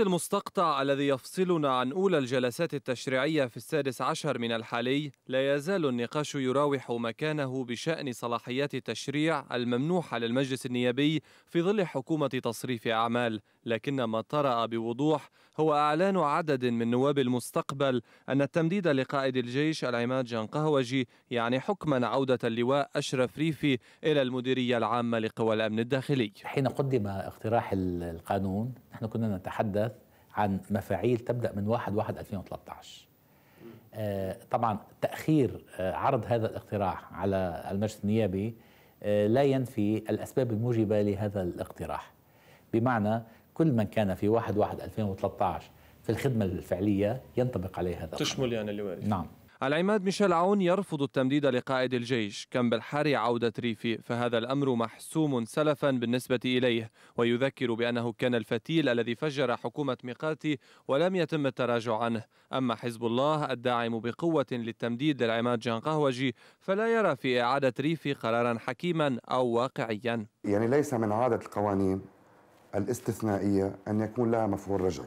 المستقطع الذي يفصلنا عن أولى الجلسات التشريعية في السادس عشر من الحالي لا يزال النقاش يراوح مكانه بشأن صلاحيات التشريع الممنوحة للمجلس النيابي في ظل حكومة تصريف أعمال لكن ما طرأ بوضوح هو أعلان عدد من نواب المستقبل أن التمديد لقائد الجيش العماد قهوجي يعني حكما عودة اللواء أشرف ريفي إلى المديرية العامة لقوى الأمن الداخلي حين قدم اقتراح القانون نحن كنا نتحدث عن مفاعيل تبدا من 1 1 2013 طبعا تاخير آه، عرض هذا الاقتراح على المجلس النيابي آه، لا ينفي الاسباب الموجبه لهذا الاقتراح بمعنى كل من كان في 1 1 2013 في الخدمه الفعليه ينطبق عليه هذا تشمل يعني اللي نعم العماد ميشيل عون يرفض التمديد لقائد الجيش كم حاري عودة ريفي فهذا الأمر محسوم سلفا بالنسبة إليه ويذكر بأنه كان الفتيل الذي فجر حكومة ميقاتي ولم يتم التراجع عنه أما حزب الله الداعم بقوة للتمديد للعماد جان قهوجي فلا يرى في إعادة ريفي قرارا حكيما أو واقعيا يعني ليس من عادة القوانين الاستثنائية أن يكون لها مفعول رجعي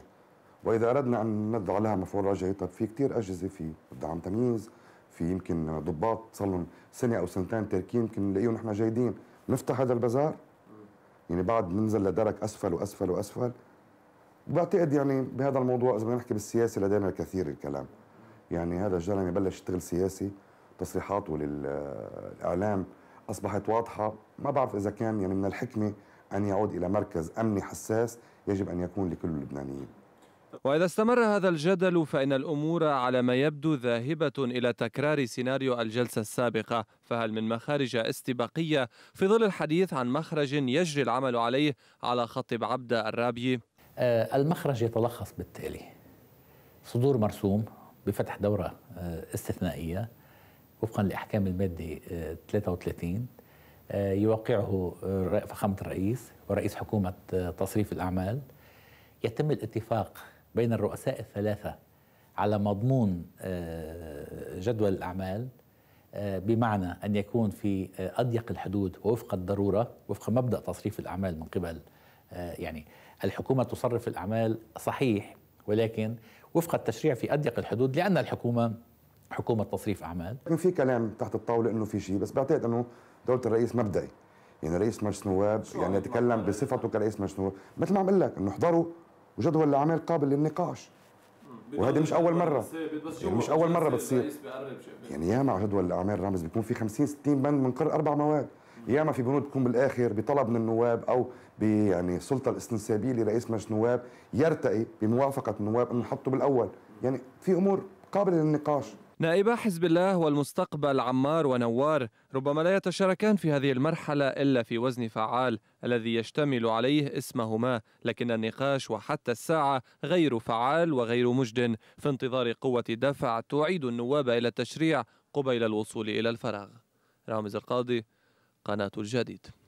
واذا اردنا ان نضع لها مفعول رجعي طب في كثير اجهزه في دعم تمييز في يمكن ضباط صار لهم سنه او سنتين تركين يمكن نلاقيهم نحن جيدين نفتح هذا البازار يعني بعد ننزل لدرك اسفل واسفل واسفل وبعتقد يعني بهذا الموضوع اذا بدنا نحكي بالسياسه لدينا الكثير الكلام يعني هذا الزلمه بلش يشتغل سياسي تصريحاته للاعلام اصبحت واضحه ما بعرف اذا كان يعني من الحكمه ان يعود الى مركز امني حساس يجب ان يكون لكل اللبنانيين وإذا استمر هذا الجدل فإن الأمور على ما يبدو ذاهبة إلى تكرار سيناريو الجلسة السابقة فهل من مخارج استباقية في ظل الحديث عن مخرج يجري العمل عليه على خط عبد الرابي؟ آه، المخرج يتلخص بالتالي صدور مرسوم بفتح دورة آه، استثنائية وفقا لأحكام المادة 33 آه، يوقعه فخامة الرئيس ورئيس حكومة تصريف الأعمال يتم الاتفاق بين الرؤساء الثلاثة على مضمون آه، جدول الأعمال آه، بمعنى أن يكون في آه، أضيق الحدود ووفق الضرورة وفق مبدأ تصريف الأعمال من قبل يعني الحكومة تصرف الأعمال صحيح ولكن وفق التشريع في أضيق الحدود لأن الحكومة حكومة تصريف أعمال في كلام تحت الطاولة أنه في شيء بس بعتقد أنه دولة الرئيس مبدئي يعني رئيس مجلس نواب يعني يتكلم بصفته كرئيس مجلس نواب مثل ما عم لك انه حضروا وجدول الاعمال قابل للنقاش وهذه مش اول مره يعني مش اول مره بتصير يعني ياما جدول الاعمال رامز بيكون في 50 60 بند من قر اربع مواد ياما في بنود بتكون بالاخر بطلب من النواب او يعني السلطه الاستنسابيه لرئيس مجلس النواب يرتقي بموافقه النواب انه نحطه بالاول يعني في امور قابله للنقاش نائبا حزب الله والمستقبل عمار ونوار ربما لا يتشاركان في هذه المرحلة إلا في وزن فعال الذي يشتمل عليه اسمهما لكن النقاش وحتى الساعة غير فعال وغير مجد في انتظار قوة دفع تعيد النواب إلى التشريع قبيل الوصول إلى الفراغ رامز القاضي قناة الجديد